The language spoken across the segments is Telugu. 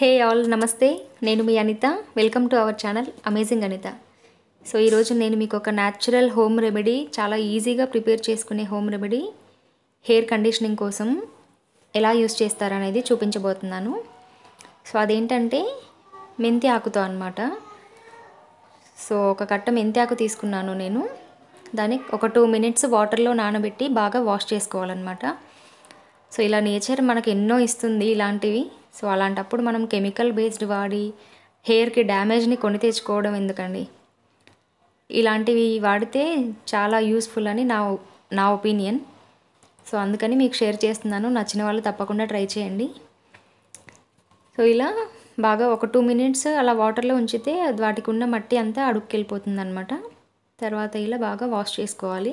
హే ఆల్ నమస్తే నేను మీ Anitha welcome to our channel amazing Anitha so ఈరోజు నేను మీకు ఒక న్యాచురల్ హోమ్ రెమెడీ చాలా ఈజీగా ప్రిపేర్ చేసుకునే హోమ్ రెమెడీ హెయిర్ కండిషనింగ్ కోసం ఎలా యూస్ చేస్తారనేది చూపించబోతున్నాను సో అదేంటంటే మెంతి ఆకుతో అనమాట సో ఒక కట్ట మెంతి ఆకు తీసుకున్నాను నేను దాన్ని ఒక టూ మినిట్స్ వాటర్లో నానబెట్టి బాగా వాష్ చేసుకోవాలన్నమాట సో ఇలా నేచర్ మనకు ఎన్నో ఇస్తుంది ఇలాంటివి సో అలాంటప్పుడు మనం కెమికల్ బేస్డ్ వాడి హెయిర్కి డ్యామేజ్ని కొని తెచ్చుకోవడం ఎందుకండి ఇలాంటివి వాడితే చాలా యూస్ఫుల్ అని నా నా ఒపీనియన్ సో అందుకని మీకు షేర్ చేస్తున్నాను నచ్చిన వాళ్ళు తప్పకుండా ట్రై చేయండి సో ఇలా బాగా ఒక టూ మినిట్స్ అలా వాటర్లో ఉంచితే వాటికి ఉన్న మట్టి అంతా అడుక్కి వెళ్ళిపోతుంది అనమాట తర్వాత ఇలా బాగా వాష్ చేసుకోవాలి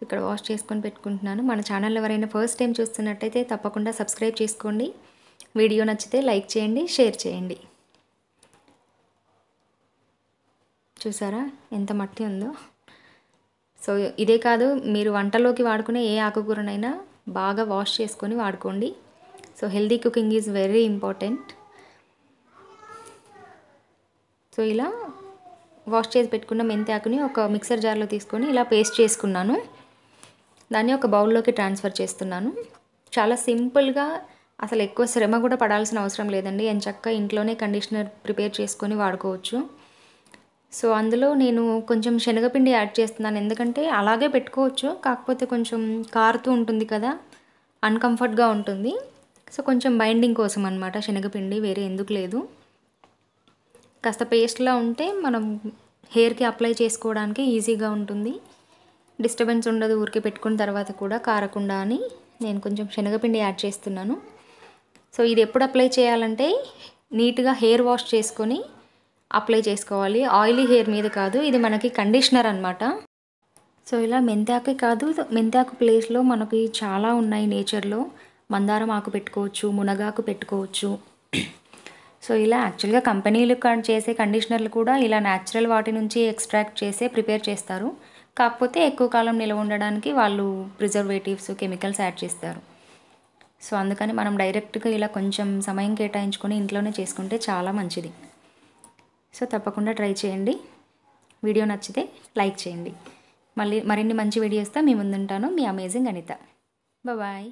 సో ఇక్కడ వాష్ చేసుకొని పెట్టుకుంటున్నాను మన ఛానల్ ఎవరైనా ఫస్ట్ టైం చూస్తున్నట్టయితే తప్పకుండా సబ్స్క్రైబ్ చేసుకోండి వీడియో నచ్చితే లైక్ చేయండి షేర్ చేయండి చూసారా ఎంత మట్టి ఉందో సో ఇదే కాదు మీరు వంటలోకి వాడుకునే ఏ ఆకుకూరనైనా బాగా వాష్ చేసుకొని వాడుకోండి so healthy cooking is very important so ఇలా వాష్ చేసి పెట్టుకున్న మెంతి ఆకుని ఒక మిక్సర్ జార్లో తీసుకొని ఇలా పేస్ట్ చేసుకున్నాను దాన్ని ఒక బౌల్లోకి ట్రాన్స్ఫర్ చేస్తున్నాను చాలా సింపుల్గా అసలు ఎక్కువ శ్రమ కూడా పడాల్సిన అవసరం లేదండి చక్క ఇంట్లోనే కండిషనర్ ప్రిపేర్ చేసుకొని వాడుకోవచ్చు సో అందులో నేను కొంచెం శనగపిండి యాడ్ చేస్తున్నాను ఎందుకంటే అలాగే పెట్టుకోవచ్చు కాకపోతే కొంచెం కారుతూ ఉంటుంది కదా అన్కంఫర్ట్గా ఉంటుంది సో కొంచెం బైండింగ్ కోసం అనమాట శనగపిండి వేరే ఎందుకు లేదు కాస్త పేస్ట్లా ఉంటే మనం హెయిర్కి అప్లై చేసుకోవడానికి ఈజీగా ఉంటుంది డిస్టర్బెన్స్ ఉండదు ఊరికే పెట్టుకున్న తర్వాత కూడా కారకుండా అని నేను కొంచెం శనగపిండి యాడ్ చేస్తున్నాను సో ఇది ఎప్పుడు అప్లై చేయాలంటే నీట్గా హెయిర్ వాష్ చేసుకొని అప్లై చేసుకోవాలి ఆయిలీ హెయిర్ మీద కాదు ఇది మనకి కండిషనర్ అనమాట సో ఇలా మెంతాకే కాదు మెంతాకు ప్లేస్లో మనకి చాలా ఉన్నాయి నేచర్లో మందారం ఆకు పెట్టుకోవచ్చు మునగాకు పెట్టుకోవచ్చు సో ఇలా యాక్చువల్గా కంపెనీలు చేసే కండిషనర్లు కూడా ఇలా న్యాచురల్ వాటి నుంచి ఎక్స్ట్రాక్ట్ చేసే ప్రిపేర్ చేస్తారు కాకపోతే ఎక్కువ కాలం నిల్వ ఉండడానికి వాళ్ళు ప్రిజర్వేటివ్స్ కెమికల్స్ యాడ్ చేస్తారు సో అందుకని మనం డైరెక్ట్గా ఇలా కొంచెం సమయం కేటాయించుకొని ఇంట్లోనే చేసుకుంటే చాలా మంచిది సో తప్పకుండా ట్రై చేయండి వీడియో నచ్చితే లైక్ చేయండి మళ్ళీ మరిన్ని మంచి వీడియోస్తో మీ ముందుంటాను మీ అమేజింగ్ అనిత బాయ్